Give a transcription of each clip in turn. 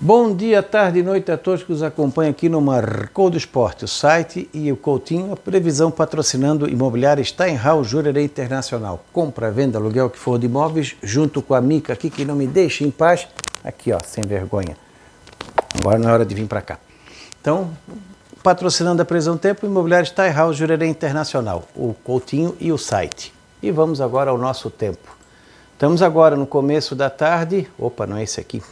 Bom dia, tarde e noite a todos que nos acompanham aqui no Marcou do Esporte, o site e o Coutinho, a previsão patrocinando imobiliária Steinhaus Jurerê Internacional. Compra, venda, aluguel que for de imóveis, junto com a Mica aqui que não me deixa em paz, aqui ó, sem vergonha. Agora não é hora de vir para cá. Então, patrocinando a previsão tempo, imobiliária Steinhaus Jurerê Internacional, o Coutinho e o site. E vamos agora ao nosso tempo. Estamos agora no começo da tarde, opa, não é esse aqui,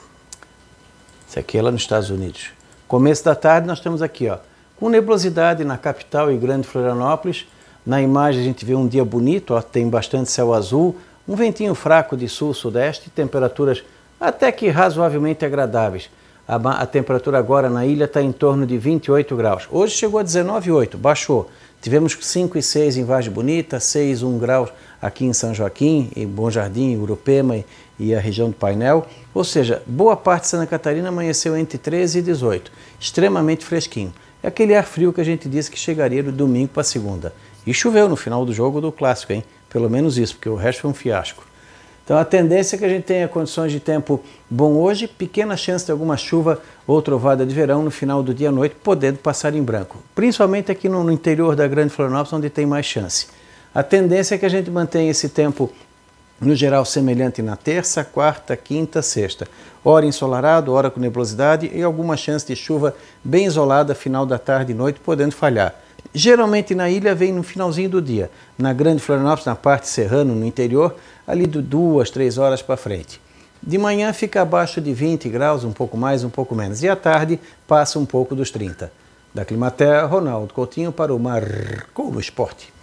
isso aqui é lá nos Estados Unidos. Começo da tarde nós estamos aqui, ó, com nebulosidade na capital e grande Florianópolis. Na imagem a gente vê um dia bonito, ó, tem bastante céu azul, um ventinho fraco de sul-sudeste, temperaturas até que razoavelmente agradáveis. A, a temperatura agora na ilha está em torno de 28 graus. Hoje chegou a 19,8, baixou. Tivemos 5 e 6 em Vargem Bonita, 6, 1 um grau aqui em São Joaquim, em Bom Jardim, Urupema e a região do Painel. Ou seja, boa parte de Santa Catarina amanheceu entre 13 e 18, extremamente fresquinho. É aquele ar frio que a gente disse que chegaria do domingo para segunda. E choveu no final do jogo do clássico, hein? Pelo menos isso, porque o resto foi um fiasco. Então a tendência é que a gente tenha condições de tempo bom hoje, pequena chance de alguma chuva ou trovada de verão no final do dia à noite, podendo passar em branco. Principalmente aqui no, interior da Grande Florianópolis, onde tem mais chance. A tendência é que a gente mantenha esse tempo no geral semelhante na terça, quarta, quinta, sexta. Hora ensolarado, hora com nebulosidade e alguma chance de chuva bem isolada final da tarde e noite, podendo falhar. Geralmente na ilha vem no finalzinho do dia. Na Grande Florianópolis, na parte serrana, no interior, ali de duas, três horas para frente. De manhã fica abaixo de 20 graus, um pouco mais, um pouco menos. E à tarde passa um pouco dos 30. Da Climater, Ronaldo Coutinho para o Marco o Esporte.